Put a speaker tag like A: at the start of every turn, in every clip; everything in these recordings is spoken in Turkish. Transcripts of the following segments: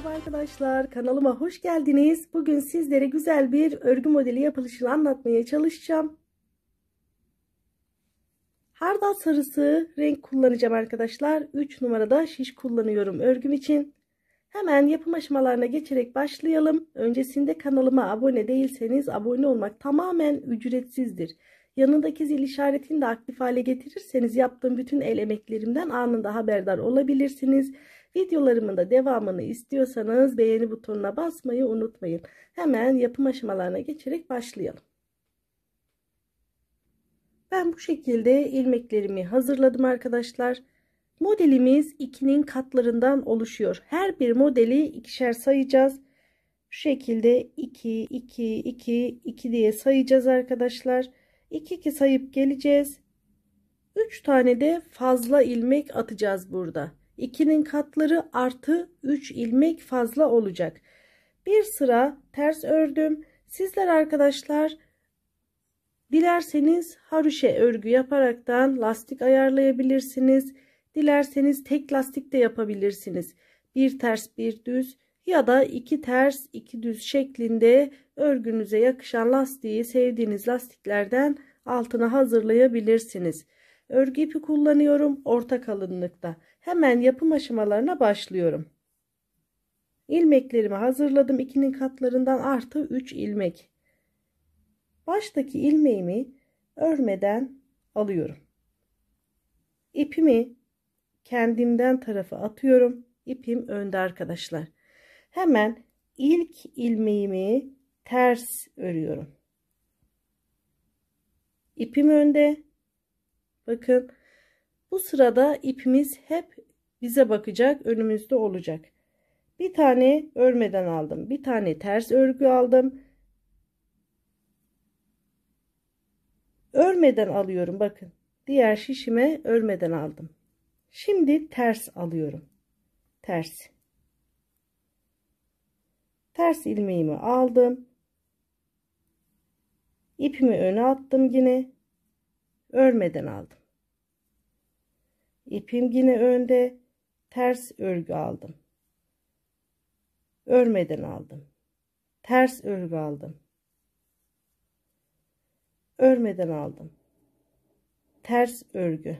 A: Merhaba arkadaşlar kanalıma hoş geldiniz. Bugün sizlere güzel bir örgü modeli yapılışını anlatmaya çalışacağım. Hardal sarısı renk kullanacağım arkadaşlar. 3 numarada şiş kullanıyorum örgüm için. Hemen yapım aşamalarına geçerek başlayalım. Öncesinde kanalıma abone değilseniz abone olmak tamamen ücretsizdir. Yanındaki zil işaretini de aktif hale getirirseniz yaptığım bütün el emeklerimden anında haberdar olabilirsiniz. Videolarımın da devamını istiyorsanız beğeni butonuna basmayı unutmayın. Hemen yapım aşamalarına geçerek başlayalım. Ben bu şekilde ilmeklerimi hazırladım arkadaşlar. Modelimiz 2'nin katlarından oluşuyor. Her bir modeli ikişer sayacağız. Şu şekilde 2, 2, 2, 2 diye sayacağız arkadaşlar. 2, 2 sayıp geleceğiz. 3 tane de fazla ilmek atacağız burada. 2'nin katları artı 3 ilmek fazla olacak. Bir sıra ters ördüm. Sizler arkadaşlar dilerseniz haruşe örgü yaparaktan lastik ayarlayabilirsiniz. Dilerseniz tek lastik de yapabilirsiniz. Bir ters bir düz ya da iki ters iki düz şeklinde örgünüze yakışan lastiği sevdiğiniz lastiklerden altına hazırlayabilirsiniz. Örgü ipi kullanıyorum orta kalınlıkta. Hemen yapım aşamalarına başlıyorum. İlmeklerimi hazırladım. 2'nin katlarından artı 3 ilmek. Baştaki ilmeğimi örmeden alıyorum. İpimi kendimden tarafa atıyorum. İpim önde arkadaşlar. Hemen ilk ilmeğimi ters örüyorum. İpim önde. Bakın bu sırada ipimiz hep bize bakacak önümüzde olacak. Bir tane örmeden aldım. Bir tane ters örgü aldım. Örmeden alıyorum bakın. Diğer şişime örmeden aldım. Şimdi ters alıyorum. Ters. Ters ilmeğimi aldım. İpimi öne attım yine. Örmeden aldım. İpim yine önde. Ters örgü aldım. Örmeden aldım. Ters örgü aldım. Örmeden aldım. Ters örgü.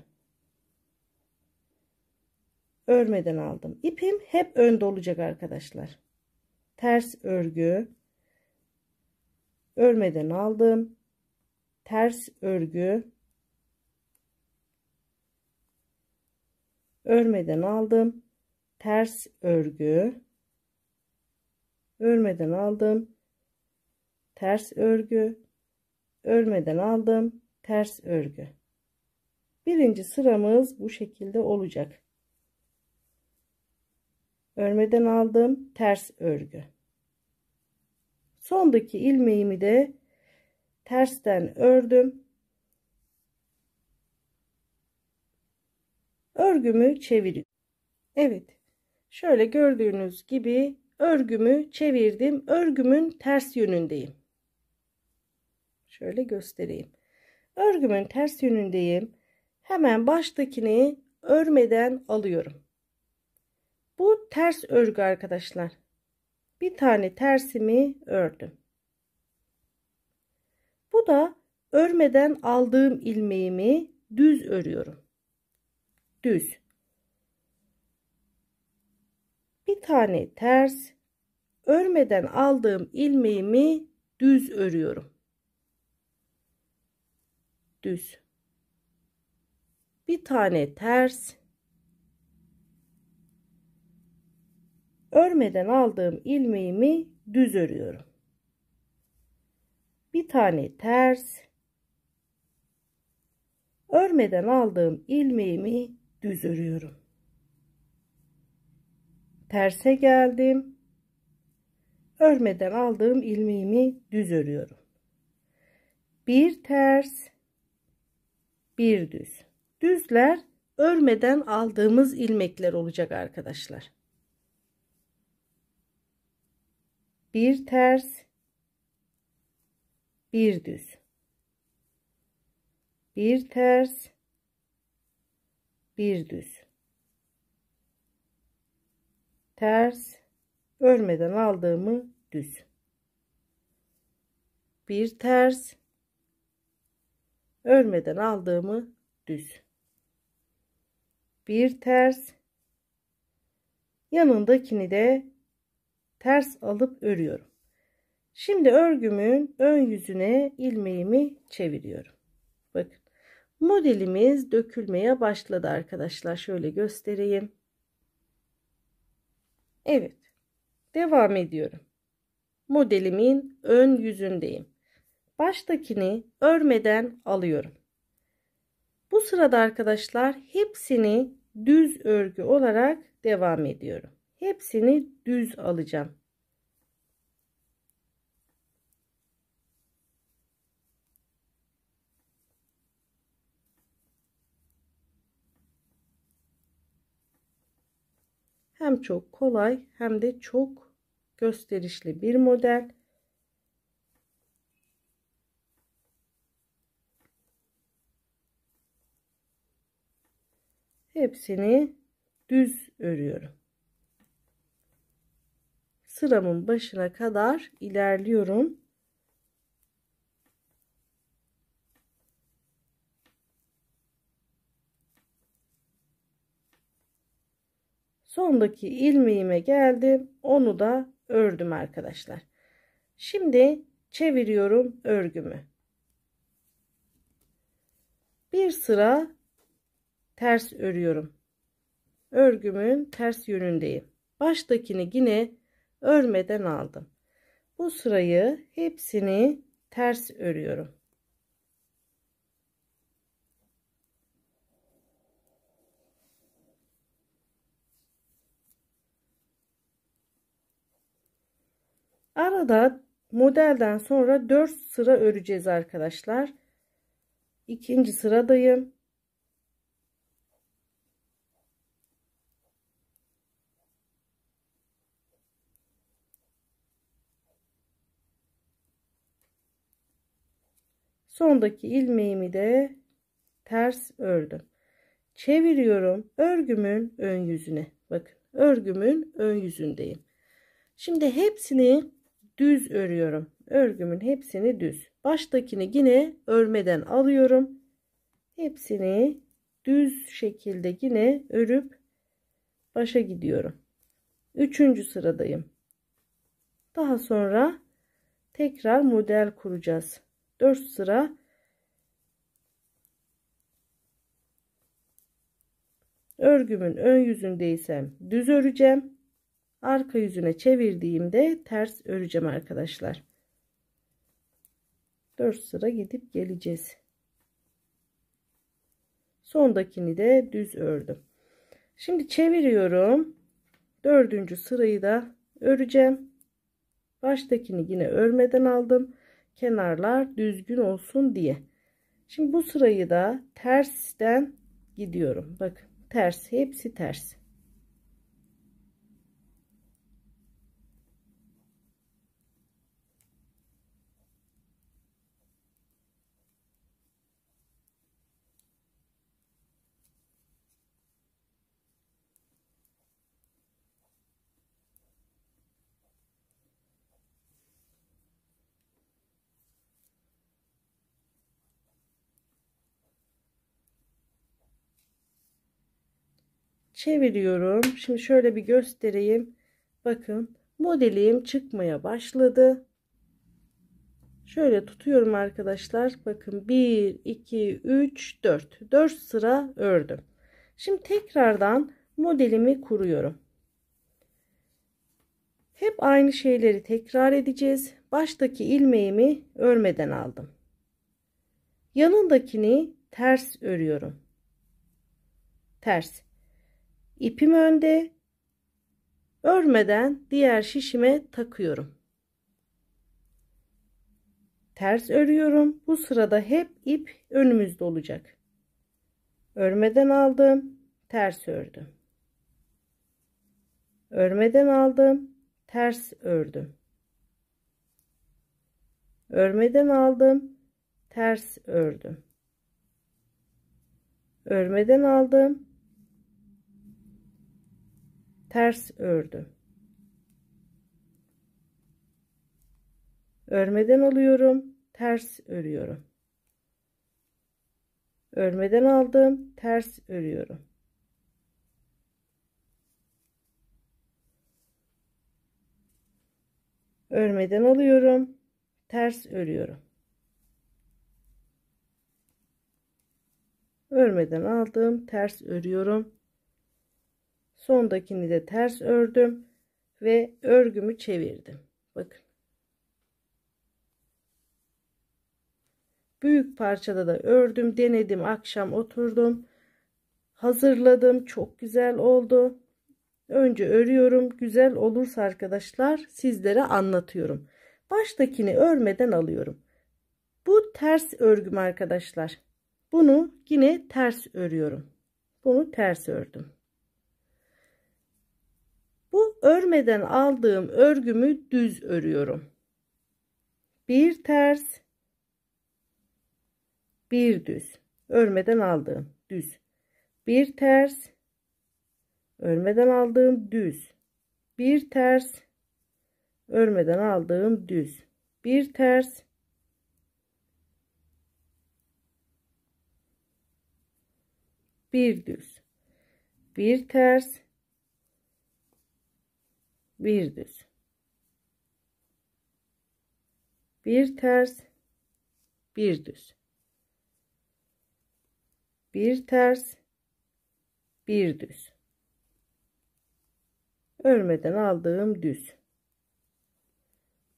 A: Örmeden aldım. İpim hep önde olacak arkadaşlar. Ters örgü. Örmeden aldım. Ters örgü örmeden aldım ters örgü örmeden aldım ters örgü örmeden aldım ters örgü birinci sıramız bu şekilde olacak örmeden aldım ters örgü sondaki ilmeğimi de tersten ördüm örgümü çevirin. Evet. Şöyle gördüğünüz gibi örgümü çevirdim. Örgümün ters yönündeyim. Şöyle göstereyim. Örgümün ters yönündeyim. Hemen baştakini örmeden alıyorum. Bu ters örgü arkadaşlar. Bir tane tersimi ördüm. Bu da örmeden aldığım ilmeğimi düz örüyorum düz. Bir tane ters. Örmeden aldığım ilmeğimi düz örüyorum. Düz. Bir tane ters. Örmeden aldığım ilmeğimi düz örüyorum. Bir tane ters. Örmeden aldığım ilmeğimi düz örüyorum. Terse geldim. Örmeden aldığım ilmeğimi düz örüyorum. Bir ters, bir düz. Düzler örmeden aldığımız ilmekler olacak arkadaşlar. Bir ters, bir düz. Bir ters, bir düz ters örmeden aldığımı düz bir ters örmeden aldığımı düz bir ters yanındakini de ters alıp örüyorum şimdi örgümün ön yüzüne ilmeğimi çeviriyorum bakın Modelimiz dökülmeye başladı arkadaşlar. Şöyle göstereyim. Evet. Devam ediyorum. Modelimin ön yüzündeyim. Baştakini örmeden alıyorum. Bu sırada arkadaşlar hepsini düz örgü olarak devam ediyorum. Hepsini düz alacağım. Hem çok kolay hem de çok gösterişli bir model. Hepsini düz örüyorum. Sıramın başına kadar ilerliyorum. Sondaki ilmeğime geldim. Onu da ördüm arkadaşlar. Şimdi çeviriyorum örgümü. Bir sıra ters örüyorum. Örgümün ters yönündeyim. Baştakini yine örmeden aldım. Bu sırayı hepsini ters örüyorum. Arada modelden sonra 4 sıra öreceğiz arkadaşlar. İkinci sıradayım. Sondaki ilmeğimi de ters ördüm. Çeviriyorum örgümün ön yüzüne. Bakın örgümün ön yüzündeyim. Şimdi hepsini düz örüyorum. Örgümün hepsini düz. Baştakini yine örmeden alıyorum. Hepsini düz şekilde yine örüp başa gidiyorum. Üçüncü sıradayım. Daha sonra tekrar model kuracağız. Dört sıra örgümün ön yüzündeysem düz öreceğim arka yüzüne çevirdiğimde ters öreceğim arkadaşlar 4 sıra gidip geleceğiz sondakini de düz ördüm şimdi çeviriyorum dördüncü sırayı da öreceğim baştakini yine örmeden aldım kenarlar düzgün olsun diye şimdi bu sırayı da tersten gidiyorum bakın ters hepsi ters çeviriyorum. Şimdi şöyle bir göstereyim. Bakın modelim çıkmaya başladı. Şöyle tutuyorum arkadaşlar. Bakın 1, 2, 3, 4. 4 sıra ördüm. Şimdi tekrardan modelimi kuruyorum. Hep aynı şeyleri tekrar edeceğiz. Baştaki ilmeğimi örmeden aldım. Yanındakini ters örüyorum. Ters. İpim önde. Örmeden diğer şişime takıyorum. Ters örüyorum. Bu sırada hep ip önümüzde olacak. Örmeden aldım, ters ördüm. Örmeden aldım, ters ördüm. Örmeden aldım, ters ördüm. Örmeden aldım, ters ördüm örmeden alıyorum ters örüyorum örmeden aldım ters örüyorum örmeden alıyorum ters örüyorum örmeden aldım ters örüyorum sondakini de ters ördüm ve örgümü çevirdim bakın büyük parçada da ördüm denedim akşam oturdum hazırladım çok güzel oldu önce örüyorum güzel olursa arkadaşlar sizlere anlatıyorum baştakini örmeden alıyorum bu ters örgüm arkadaşlar bunu yine ters örüyorum bunu ters ördüm örmeden aldığım örgümü düz örüyorum. Bir ters, bir düz. Örmeden aldığım düz. Bir ters, örmeden aldığım düz. Bir ters, örmeden aldığım düz. Bir ters, bir düz. Bir ters, bir düz bir ters bir düz bir ters bir düz örmeden aldığım düz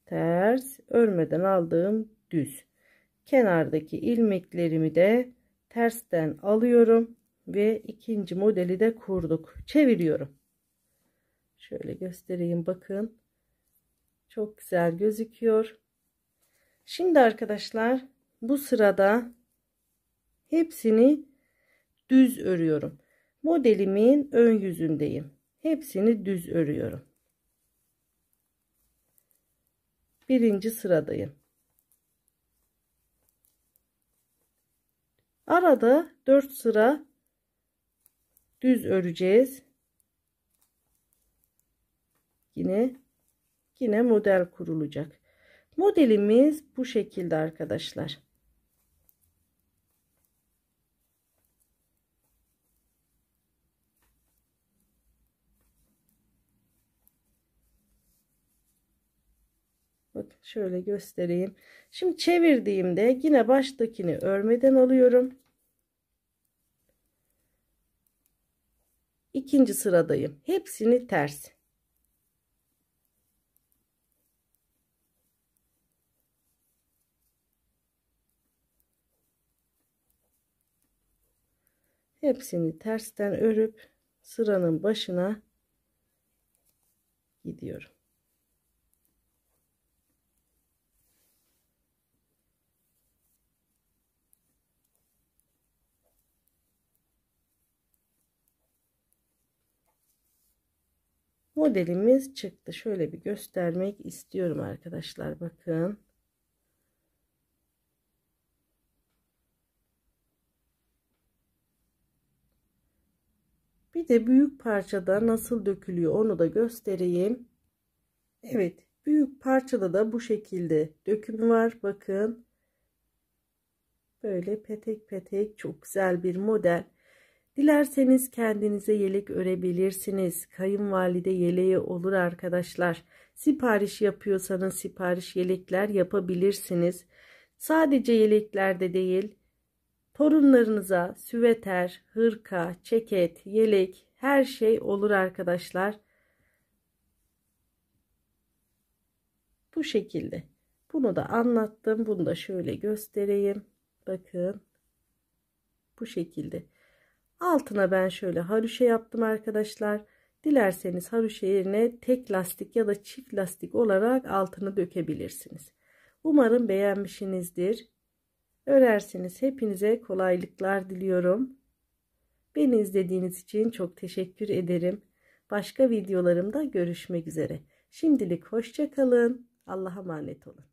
A: ters örmeden aldığım düz kenardaki ilmeklerimi de tersten alıyorum ve ikinci modeli de kurduk çeviriyorum Şöyle göstereyim bakın. Çok güzel gözüküyor. Şimdi arkadaşlar bu sırada hepsini düz örüyorum. Modelimin ön yüzündeyim. Hepsini düz örüyorum. Birinci sıradayım. Arada 4 sıra düz öreceğiz yine yine model kurulacak. Modelimiz bu şekilde arkadaşlar. Bakın şöyle göstereyim. Şimdi çevirdiğimde yine baştakini örmeden alıyorum. İkinci sıradayım. Hepsini ters. hepsini tersten örüp sıranın başına gidiyorum. Modelimiz çıktı. Şöyle bir göstermek istiyorum arkadaşlar. Bakın. Bir de büyük parçada nasıl dökülüyor onu da göstereyim. Evet büyük parçada da bu şekilde döküm var. Bakın böyle petek petek çok güzel bir model. Dilerseniz kendinize yelek örebilirsiniz. Kayınvalide yeleği olur arkadaşlar. Sipariş yapıyorsanız sipariş yelekler yapabilirsiniz. Sadece yeleklerde değil Torunlarınıza süveter, hırka, ceket, yelek her şey olur arkadaşlar. Bu şekilde. Bunu da anlattım. Bunu da şöyle göstereyim. Bakın. Bu şekilde. Altına ben şöyle haruşa yaptım arkadaşlar. Dilerseniz haruşa yerine tek lastik ya da çift lastik olarak altını dökebilirsiniz. Umarım beğenmişsinizdir örersiniz. Hepinize kolaylıklar diliyorum. Beni izlediğiniz için çok teşekkür ederim. Başka videolarımda görüşmek üzere. Şimdilik hoşçakalın. Allah'a emanet olun.